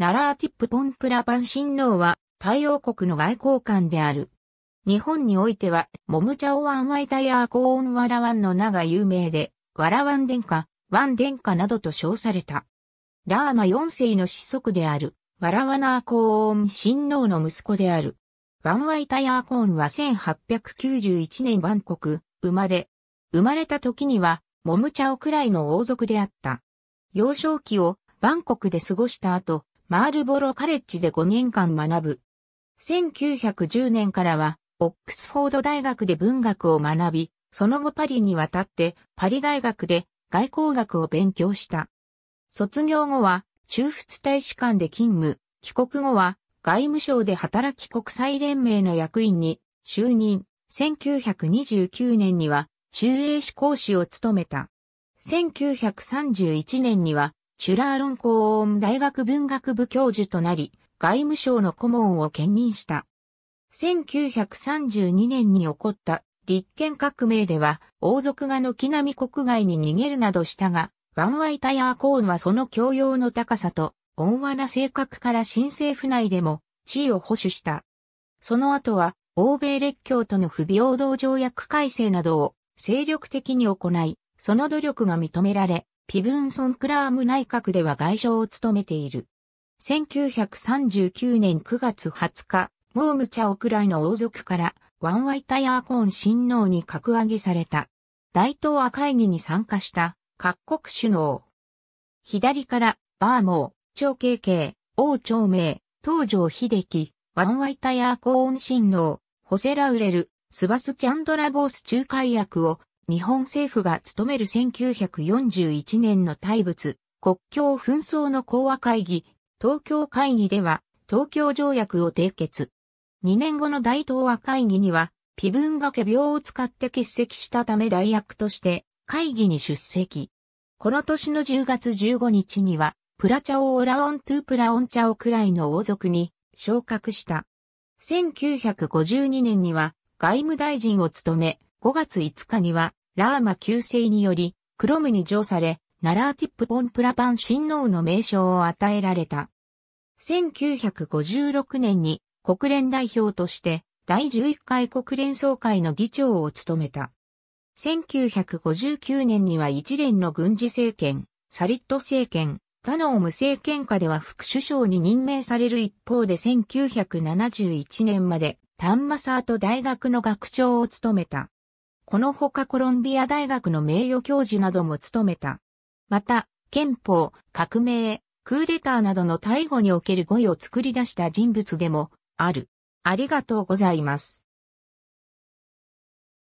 ナラーティップ・ポンプラ・バンノーは、太陽国の外交官である。日本においては、モムチャオワンワイタヤーコーンワラワンの名が有名で、ワラワン殿下、ワン殿下などと称された。ラーマ4世の子息である、ワラワナーコーンノーの息子である。ワンワイタヤーコーンは1891年万国、生まれ。生まれた時には、モムチャオくらいの王族であった。幼少期をバンコクで過ごした後、マールボロカレッジで5年間学ぶ。1910年からは、オックスフォード大学で文学を学び、その後パリに渡ってパリ大学で外交学を勉強した。卒業後は、中仏大使館で勤務、帰国後は外務省で働き国際連盟の役員に就任、1929年には中英史講師を務めた。1931年にはシュラーロンコーン大学文学部教授となり、外務省の顧問を兼任した。1932年に起こった立憲革命では、王族が軒並み国外に逃げるなどしたが、ワンワイタヤーコーンはその教養の高さと、温和な性格から新政府内でも地位を保守した。その後は、欧米列強との不平等条約改正などを精力的に行い、その努力が認められ、ピブンソン・クラーム内閣では外相を務めている。1939年9月20日、モームチャオクライの王族からワンワイタヤーコーン親王に格上げされた。大東亜会議に参加した各国首脳。左からバーモー、長慶慶、王長明、東条秀樹、ワンワイタヤーコーン親王、ホセラウレル、スバスチャンドラボース仲介役を日本政府が務める1941年の大仏、国境紛争の講和会議、東京会議では、東京条約を締結。2年後の大東和会議には、微分ガケ病を使って欠席したため代役として会議に出席。この年の10月15日には、プラチャオ・オラオン・トゥ・プラオンチャオくらいの王族に昇格した。1952年には外務大臣を務め、5月5日にはラーマ旧姓により、クロムに上され、ナラーティップ・ポンプラパン親王の名称を与えられた。1956年に国連代表として第11回国連総会の議長を務めた。1959年には一連の軍事政権、サリット政権、他の無政権下では副首相に任命される一方で1971年まで、タンマサート大学の学長を務めた。このほかコロンビア大学の名誉教授なども務めた。また、憲法、革命、クーデターなどの逮捕における語彙を作り出した人物でもある。ありがとうございます。